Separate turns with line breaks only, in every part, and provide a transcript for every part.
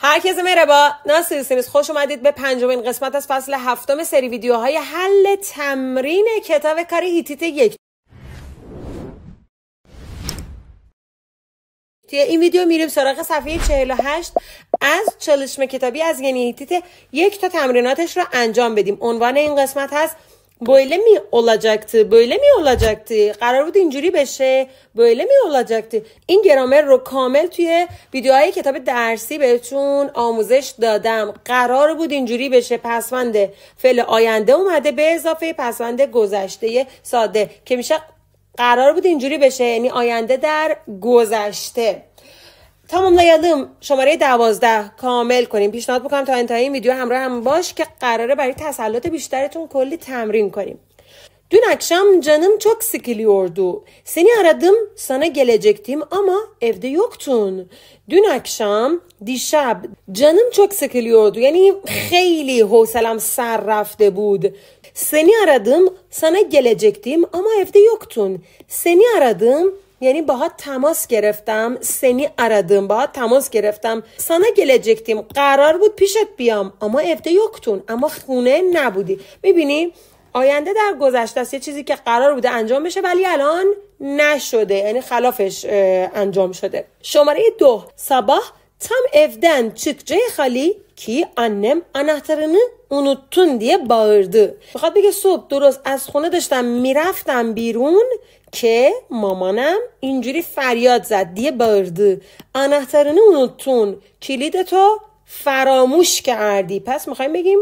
هرکس مرحبا ناصر خوش اومدید به پنجمین قسمت از فصل هفتم سری ویدیوهای حل تمرین کتاب کار هیتیت یک توی این ویدیو میریم سراغ صفحه 48 از چلشمه کتابی از یعنی هیتیت یک تا تمریناتش رو انجام بدیم عنوان این قسمت هست böyle mi olacaktı böyle mi olacaktı قرار بود اینجوری بشه böyle mi olacaktı این گرامر رو کامل توی ویدیوهای کتاب درسی بهتون آموزش دادم قرار بود اینجوری بشه پسوند فعل آینده اومده به اضافه پسوند گذشته ساده که میشه قرار بود اینجوری بشه یعنی آینده در گذشته تمام مملایدم شماره دوازده کامل کنیم پیشنهاد بکنم تا انتهای این ویدیو همراه هم باش که قراره برای تسلط بیشترتون کلی تمرین کنیم دون اکشم جنم چک سکیلی اردو سینی اردم سانه گلیجکتیم اما افده یکتون دون اکشم دیشب جنم چک سکیلی اردو یعنی خیلی حوصلم سر رفته بود سینی اردم سانه گلیجکتیم اما افده یکتون سینی اردم یعنی باهات تماس گرفتم سنی اردم باهات تماس گرفتم سانا گلجکتیم قرار بود پیشت بیام اما افته یکتون اما خونه نبودی میبینی آینده در گذشته است یه چیزی که قرار بوده انجام بشه ولی الان نشده یعنی خلافش انجام شده شماره دو صباح تم evden جای خالی؟ ki annem anahtarını unuttun diye bağırdı. فقط بگه صبح درست از خونه داشتم میرفتم بیرون که مامانم اینجوری فریاد زد دیه bağırdı. anahtarını unuttun. کلید تو فراموش کردی. پس میخوایم بگیم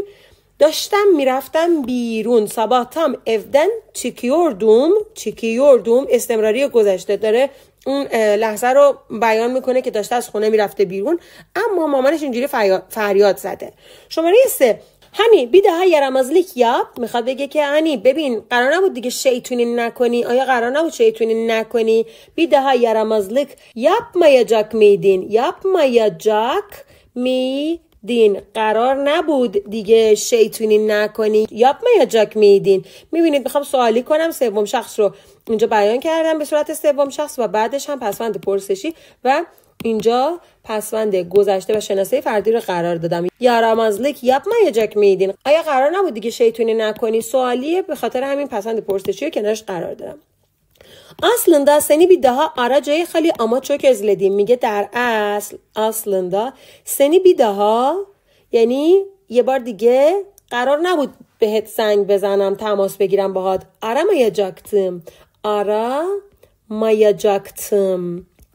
داشتم میرفتم بیرون sabahtam evden çıkıyordum çıkıyordum استمراری گذشته داره اون لحظه رو بیان میکنه که داشته از خونه میرفته بیرون اما مامانش اینجوری فریاد زده شماره سه هنی بیده ها یرمازلیک یاب میخواد بگه که هنی ببین قرار نبود دیگه شیطونی نکنی آیا قرار نبود شیطونی نکنی بیده ها یرمازلیک یاب ما یجاک میدین یاب ما یجاک می دین قرار نبود دیگه شیطونی نکنی یاب ما یا جاک میدین میبینید میخوام سوالی کنم سوم شخص رو اینجا بیان کردم به صورت سوم شخص و بعدش هم پسوند پرسشی و اینجا پسوند گذشته و شناسه فردی رو قرار دادم یا یاب ما یا جاک میدین آیا قرار نبود دیگه شیطونی نکنی سوالیه به خاطر همین پسوند پرسشی رو کنارش قرار دادم Aslında seni bir daha aracayı hali اما çok özledim. میگه در اصل aslında seni bir daha یعنی یه بار دیگه قرار نبود بهت سنگ بزنم تماس بگیرم باهات aramayacaktım آرا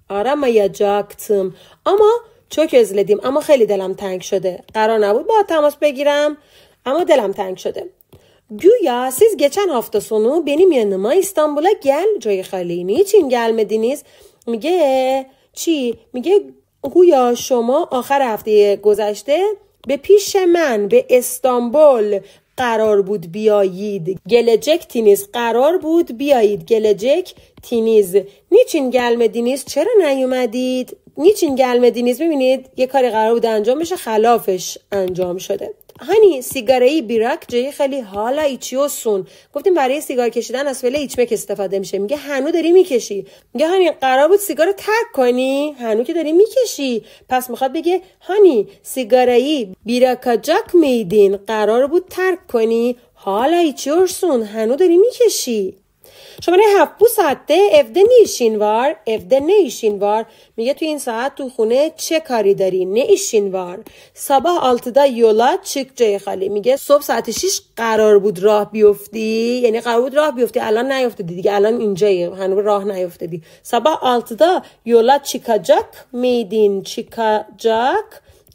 aramayacaktım اما چوک زلدیم اما خیلی دلم تنگ شده قرار نبود با تماس بگیرم اما دلم تنگ شده Güya siz geçen hafta sonu benim yanıma İstanbul'a gel Joy نیچین Niçin gelmediniz? میگه چی؟ میگه گویا شما آخر هفته گذشته به پیش من به استانبول قرار بود بیایید گلجک تینیز قرار بود بیایید گلجک تینیز نیچین گلمدینیز چرا نیومدید؟ نیچین گلمدینیز ببینید یه کاری قرار بود انجام بشه خلافش انجام شده هانی سیگارایی بیراک جای خیلی حالا سون گفتیم برای سیگار کشیدن از فعل ایچمک استفاده میشه میگه هنو داری میکشی میگه هانی قرار بود سیگار رو ترک کنی هنو که داری میکشی پس میخواد بگه هانی سیگارایی جاک میدین قرار بود ترک کنی حالا سون هنو داری میکشی شما بو ساعته افده نیشینوار افده وار. میگه تو این ساعت تو خونه چه کاری داری نیشین نیشینوار صبح آلتدا یولا چک جای خالی میگه صبح ساعت 6 قرار بود راه بیفتی یعنی قرار بود راه بیفتی الان نیافتادی دیگه الان اینجایی هنوز راه صبح سابه آلتدا یولا چیکاجاک میدین چیکاجاک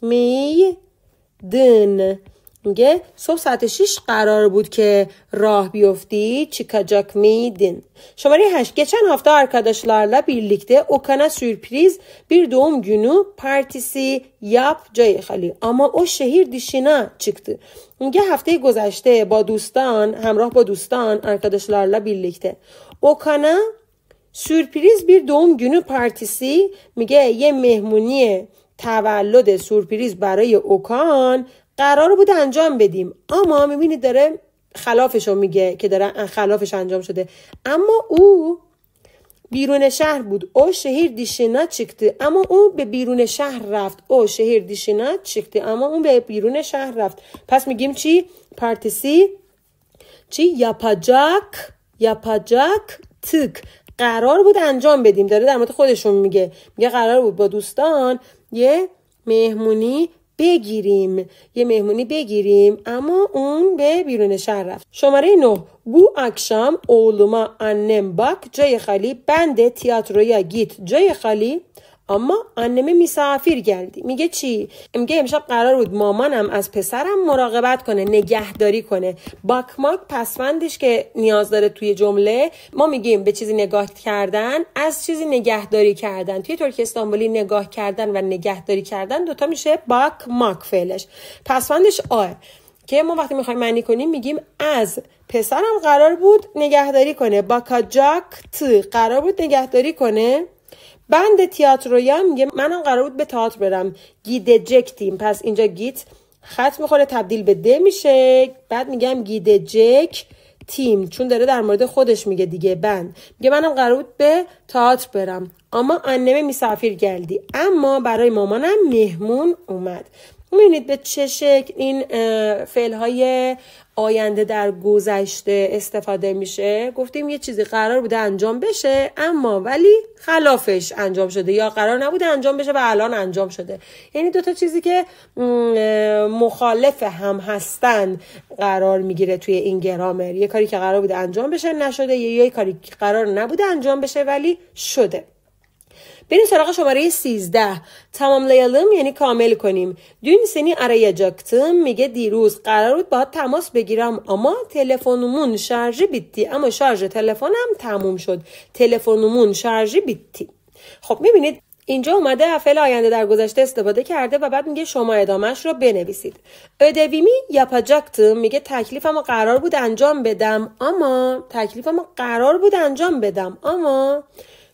میدین؟ میگه صبح ساعت 6 قرار بود که راه بیفتی چیکاجاک گچن هفته geçen hafta arkadaşlarla سورپریز بیر sürpriz bir پارتیسی günü جای خالی اما او شهر دیشینا çıktı. میگه هفته گذشته با دوستان همراه با دوستان arkadaşlarla birlikte اوکانا سورپریز بیر دوم گونو پارتیسی میگه یه مهمونی تولد سورپریز برای اوکان قرار بود انجام بدیم اما میبینید داره خلافش رو میگه که داره خلافش انجام شده اما او بیرون شهر بود او شهر دیشنا چکته اما او به بیرون شهر رفت او شهر دیشنا چکته اما او به بیرون شهر رفت پس میگیم چی پارتسی چی یاپاجاک یاپاجاک تک قرار بود انجام بدیم داره در مورد خودشون میگه میگه قرار بود با دوستان یه مهمونی بگیریم یه مهمونی بگیریم اما اون به بیرون شهر رفت شماره 9 بو اکشام اولوما انم باک جای خالی بند تیاترویا گیت جای خالی اما انمه مسافر گلدی میگه چی میگه امشب قرار بود مامانم از پسرم مراقبت کنه نگهداری کنه باک ماک پسفندش که نیاز داره توی جمله ما میگیم به چیزی نگاه کردن از چیزی نگهداری کردن توی ترکیه استانبولی نگاه کردن و نگهداری کردن دوتا میشه باک ماک فعلش پسفندش آه که ما وقتی میخوایم معنی کنیم میگیم از پسرم قرار بود نگهداری کنه باکاجاکت قرار بود نگهداری کنه بند تئاتر رویا میگه منم قرار بود به تئاتر برم تیم پس اینجا گیت خط میخوره تبدیل به د میشه بعد میگم گیدجک تیم چون داره در مورد خودش میگه دیگه بند میگه منم قرار بود به تئاتر برم اما انمه میسافیر گلدی اما برای مامانم مهمون اومد میبینید به چه شکل این فعل های آینده در گذشته استفاده میشه گفتیم یه چیزی قرار بوده انجام بشه اما ولی خلافش انجام شده یا قرار نبوده انجام بشه و الان انجام شده یعنی دوتا چیزی که مخالف هم هستن قرار میگیره توی این گرامر یه کاری که قرار بوده انجام بشه نشده یا یه کاری که قرار نبوده انجام بشه ولی شده بریم سراغ شماره 13 tamamlayalım یعنی کامل کنیم سنی seni arayacaktım میگه دیروز قرار بود با تماس بگیرم اما تلفنمون شارژ بیتی اما شارژ تلفنم تموم شد تلفنمون شارژی بیتی خب میبینید اینجا اومده فل آینده در گذشته استفاده کرده و بعد میگه شما ادامهش رو بنویسید ادویمی yapacaktım میگه تکلیفم قرار بود انجام بدم اما تکلیفم قرار بود انجام بدم اما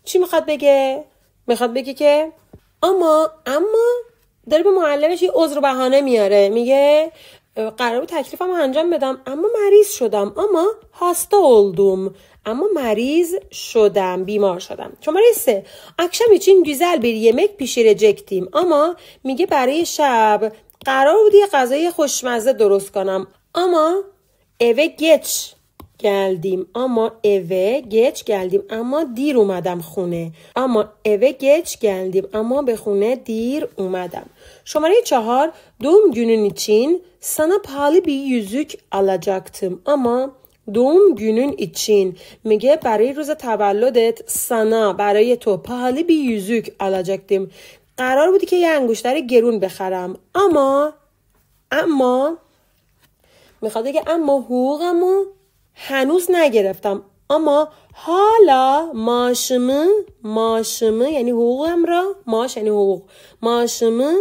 چی میخواد بگه میخواد بگه که اما اما داره به معلمش یه عذر بهانه میاره میگه قرار بود تکلیفم انجام بدم اما مریض شدم اما هاستا اولدوم اما مریض شدم بیمار شدم شماره سه اکشم گیزل güzel یمک پیشی رجکتیم اما میگه برای شب قرار بود یه غذای خوشمزه درست کنم اما اوه گچ geldim ama eve geç geldim ama دیر اومدم خونه اما اوه گچ گلدیم اما به خونه دیر اومدم شماره چهار دوم günün için sana pahalı bir yüzük alacaktım اما دوم گینون ایچین میگه برای روز تولدت سنا برای تو پالی بی یوزوک آلاجکتیم قرار بودی که یه انگشتر گرون بخرم اما اما میخواد که اما حقوقمو هنوز نگرفتم اما حالا ماشمه ماشمه یعنی حقوقم را ماش یعنی حقوق ماشمه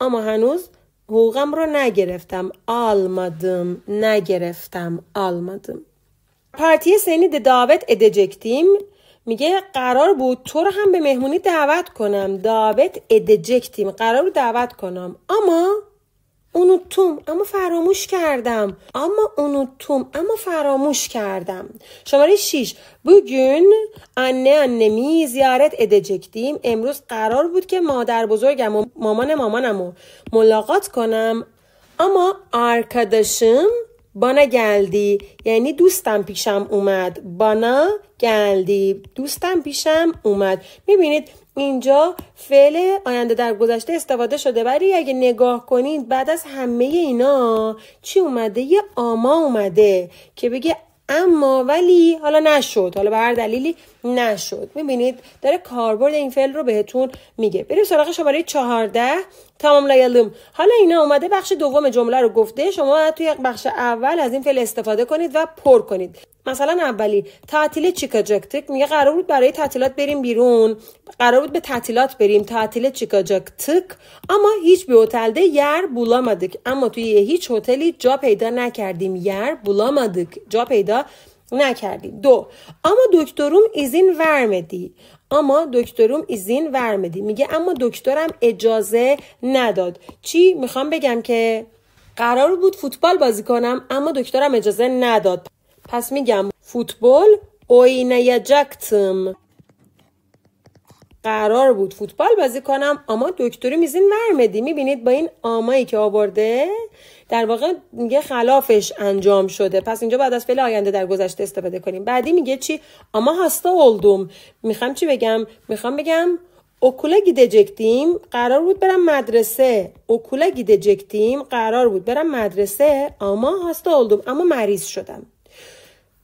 اما هنوز حقوقم را نگرفتم آلمادم، نگرفتم آلمادم. پارتی سینی ده دعوت ادجکتیم، میگه قرار بود تو رو هم به مهمونی دعوت کنم دعوت ادجکتیم قرار رو دعوت کنم اما اونوتوم اما فراموش کردم اما اونوتوم اما فراموش کردم شماره 6 انه آنه می زیارت ادجکتیم. امروز قرار بود که مادر بزرگم و مامان رو ملاقات کنم اما آرکاداشم بانا گلدی یعنی دوستم پیشم اومد بانا گلدی دوستم پیشم اومد میبینید اینجا فعل آینده در گذشته استفاده شده ولی اگه نگاه کنید بعد از همه اینا چی اومده یه آما اومده که بگه اما ولی حالا نشد حالا به هر دلیلی نشد میبینید داره کاربرد این فعل رو بهتون میگه بریم سراغ شماره 14 تمام لا حالا اینا اومده بخش دوم جمله رو گفته شما توی بخش اول از این فعل استفاده کنید و پر کنید مثلا اولی تعطیل چیکاجکتیک میگه قرار بود برای تعطیلات بریم بیرون قرار بود به تعطیلات بریم تعطیل چیکاجاکتک اما هیچ به هتلده yer bulamadık اما توی هیچ هتلی جا پیدا نکردیم یار bulamadık جا پیدا نکردی دو اما دکتروم ایزین ورمدی اما دکتروم ایزین ورمدی میگه اما دکترم اجازه نداد چی میخوام بگم که قرار بود فوتبال بازی کنم اما دکترم اجازه نداد پس میگم فوتبال یجکتم قرار بود فوتبال بازی کنم اما دکتری میزین ورمدی میبینید با این آمایی که آورده در واقع میگه خلافش انجام شده پس اینجا بعد از فعل آینده در گذشته استفاده کنیم بعدی میگه چی اما هستا اولدوم میخوام چی بگم میخوام بگم اوکولا گیدجکتیم قرار بود برم مدرسه اوکولا گیدجکتیم قرار بود برم مدرسه اما هستا اولدوم اما مریض شدم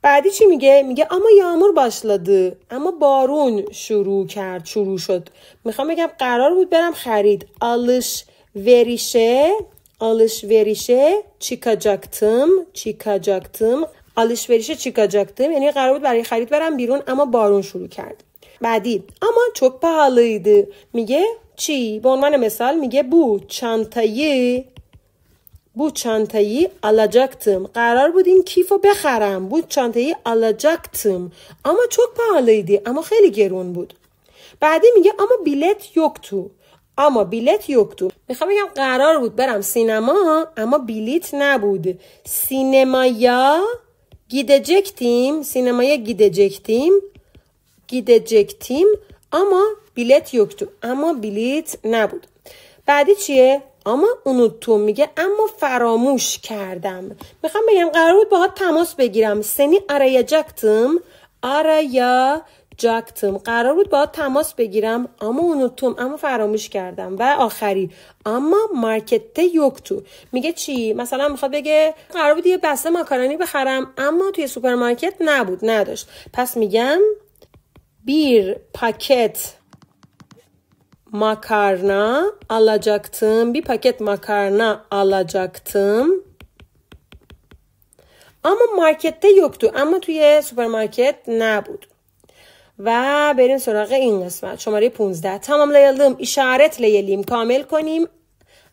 بعدی چی میگه میگه اما یامور باشلاده اما بارون شروع کرد شروع شد میخوام بگم قرار بود برم خرید آلش وریشه alışverişe çıkacaktım. Çıkacaktım. Alışverişe çıkacaktım. یعنی قرار بود برای خرید برم بیرون اما بارون شروع کرد. بعدی اما çok pahalıydı میگه چی؟ به عنوان مثال میگه بو چانتایی بو چانتایی alacaktım قرار بود این کیفو بخرم بو چانتایی alacaktım اما çok pahalıydı اما خیلی گرون بود بعدی میگه اما بیلت یکتو اما بیلیت یکتو میخوام بگم قرار بود برم سینما اما بیلیت نبود. سینمایا گیده جکتیم گیدجکتیم گیدجکتیم اما بیلیت یکتو اما بیلیت نبود. بعدی چیه؟ اما اونو تو میگه اما فراموش کردم میخوام بگم قرار بود باهات تماس بگیرم سنی جکتیم، آرایا جاکتم قرار بود با تماس بگیرم اما اونو توم اما فراموش کردم و آخری اما مارکت یوکتو میگه چی مثلا میخواد بگه قرار بود یه بسته ماکارونی بخرم اما توی سوپرمارکت نبود نداشت پس میگم بیر پاکت ماکارنا alacaktım. بی پاکت ماکارنا alacaktım. اما یک تو اما توی سوپرمارکت نبود. و بریم سراغ این قسمت شماره 15 تمام لیلیم اشارت لیلیم کامل کنیم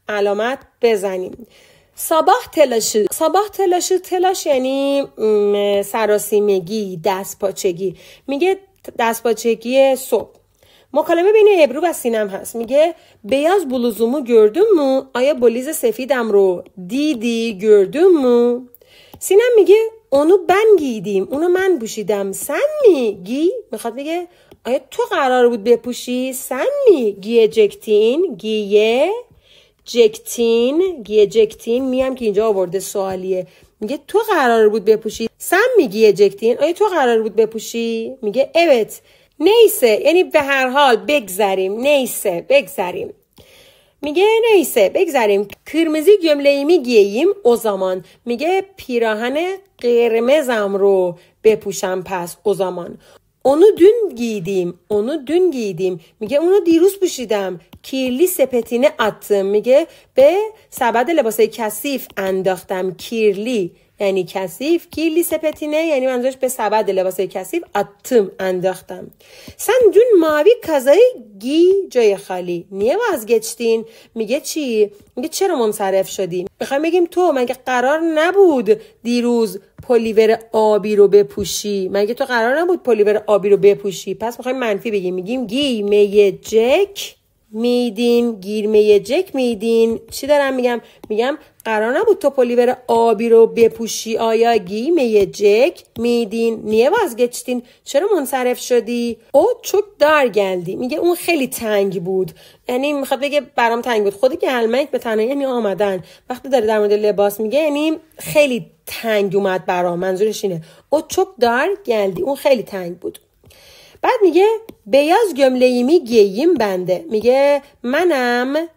علامت بزنیم صباح تلاش صباح تلاش تلاش یعنی سراسیمگی دست پاچگی میگه دست پاچگی صبح مکالمه بین ابرو و سینم هست میگه بیاز بلوزومو گردم مو آیا بلیز سفیدم رو دیدی گردم مو سینم میگه اونو بن گیدیم اونو من پوشیدم می گی میخواد بگه آیا تو قرار بود بپوشی می گیه جکتین گیه جکتین گیه جکتین میم که اینجا آورده سوالیه میگه تو قرار بود بپوشی می میگی جکتین آیا تو قرار بود بپوشی میگه اوت نیسه یعنی به هر حال بگذریم نیسه بگذریم میگه نیسه بگذریم کرمزی gömleğimi میگیم او زمان میگه پیراهن قرمزم رو بپوشم پس اوزامان اونو دون گیدیم اونو دون گیدیم میگه اونو دیروز پوشیدم. کیرلی سپتینه آتیم میگه به سبد لباسای کسیف انداختم. کیرلی یعنی کثیف کیلی سپتینه یعنی منظورش به سبد لباس کثیف اتم انداختم. سندون ماوی ماوی گی گی جای خالی. نیه گچتین میگه چی؟ میگه چرا منصرف شدی؟ میخوایم بگیم تو مگه قرار نبود دیروز پلیور آبی رو بپوشی مگه تو قرار نبود پلیور آبی رو بپوشی پس میخوایم منفی بگیم میگیم گی جک؟ میدین گیرمه جک میدین چی دارم میگم میگم قرار نبود تو پلیور آبی رو بپوشی آیا گیمه جک میدین نیه وازگچتین چرا منصرف شدی او چوک دار گلدی میگه اون خیلی تنگ بود یعنی میخواد بگه برام تنگ بود خودی که هلمک به تنهایی یعنی آمدن وقتی داره در مورد لباس میگه یعنی خیلی تنگ اومد برام منظورش اینه او چوک دار گلدی اون خیلی تنگ بود بعد میگه بیاز گملهیمی گییم بنده میگه منم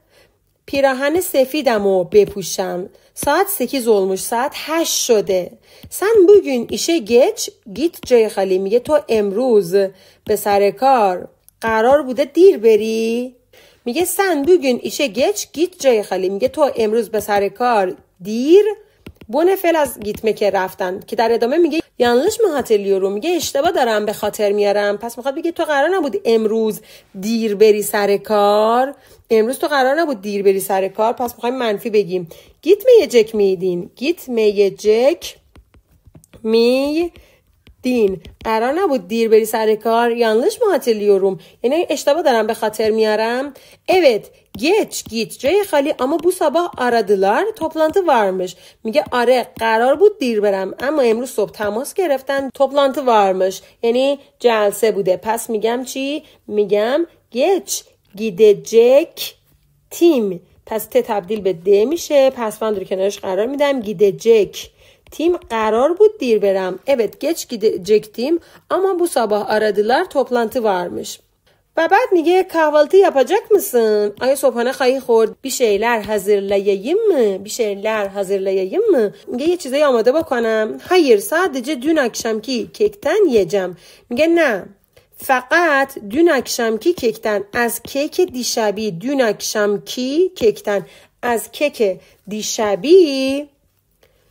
پیراهن سفیدم و بپوشم ساعت سکیز olmuş ساعت هشت شده سن بگین ایشه گچ گیت جای خالی میگه تو امروز به سر کار قرار بوده دیر بری میگه سن بگین ایشه گچ گیت جای خالی میگه تو امروز به سر کار دیر بونه فل از گیتمه که رفتن که در ادامه میگه یانلش مهاتلیو رو میگه اشتباه دارم به خاطر میارم پس میخواد بگه تو قرار نبود امروز دیر بری سر کار امروز تو قرار نبود دیر بری سر کار پس میخوایم منفی بگیم گیت جک میدین گیت جک می دین قرار نبود دیر بری سر کار یانلش روم یعنی اشتباه دارم به خاطر میارم اوت گیچ گیت جای خالی اما بو صبح آرادلار توپلانت وارمش میگه آره قرار بود دیر برم اما امروز صبح تماس گرفتن توپلانت وارمش یعنی جلسه بوده پس میگم چی میگم گیده جک تیم پس ت تبدیل به د میشه پس رو کنارش قرار میدم جک tüm karar bu dir verem. Evet geç gidecektim ama bu sabah aradılar toplantı varmış. Ve بعد میگه kahvaltı yapacak mısın? Ay صبحانه خواهی خورد؟ bir şeyler hazırlayayım mı? Bir şeyler hazırlayayım mı? میگه یه چیزایی آماده Hayır sadece dün akşamki kekten yiyeceğim. میگه ne? فقط dün akşamki kekten Az keke dişabi dün akşamki kekten Az keke dişabi.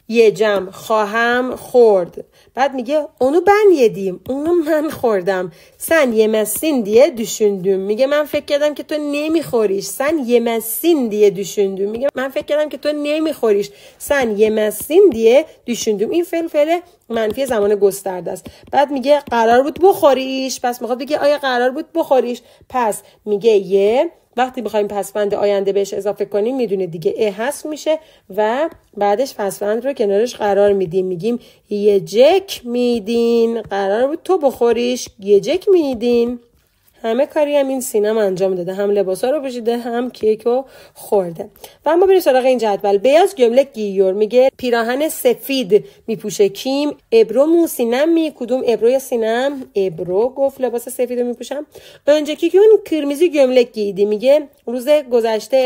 یه جم خواهم خورد بعد میگه اونو بن یدیم اونو من خوردم سن مسین دیه düşündüm میگه من فکر کردم که تو نمیخوریش سن یمسین دیه düşündüm میگه من فکر کردم که تو نمیخوریش سن مسین دیه düşündüm این فعل فعل منفی زمان گسترده است بعد میگه قرار بود بخوریش پس میخواد بگه آیا قرار بود بخوریش پس میگه یه وقتی بخوایم پسوند آینده بهش اضافه کنیم میدونه دیگه ا هست میشه و بعدش پسوند رو کنارش قرار میدیم میگیم یه جک میدین قرار بود تو بخوریش یه جک میدین همه کاری هم این سینم انجام داده هم لباسا رو پوشیده هم کیک رو خورده و اما بریم سراغ این جدول بیاز گملک گیور میگه پیراهن سفید میپوشه کیم ابرو مو سینم می کدوم ابرو یا سینم ابرو گفت لباس سفید رو میپوشم که اون کرمیزی گملک گیدی میگه روز گذشته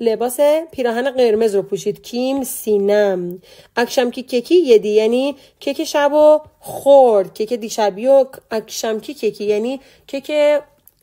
لباس پیراهن قرمز رو پوشید کیم سینم اکشمکی ککی یدی یعنی کک شب و خورد کک دیشبی و اکشمکی ککی یعنی کک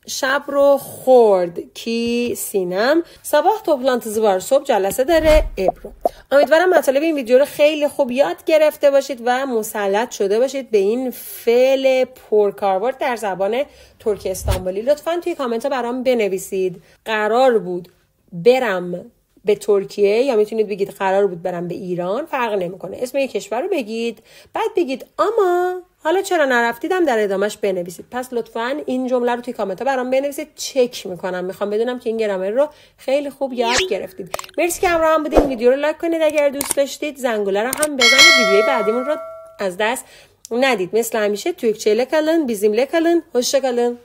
شب رو خورد کی سینم سباه توپلانت زوار صبح جلسه داره ابرو امیدوارم مطالب این ویدیو رو خیلی خوب یاد گرفته باشید و مسلط شده باشید به این فعل پرکاربرد در زبان ترک استانبولی لطفا توی کامنت ها برام بنویسید قرار بود برم به ترکیه یا میتونید بگید قرار بود برم به ایران فرق نمیکنه اسم یک کشور رو بگید بعد بگید اما حالا چرا نرفتیدم در ادامش بنویسید پس لطفا این جمله رو توی کامنت ها برام بنویسید چک میکنم میخوام بدونم که این گرامر رو خیلی خوب یاد گرفتید مرسی که همراه هم بودید ویدیو رو لایک کنید اگر دوست داشتید زنگوله رو هم بزنید ویدیو بعدیمون رو از دست ندید مثل همیشه تویک بیزیم لکلن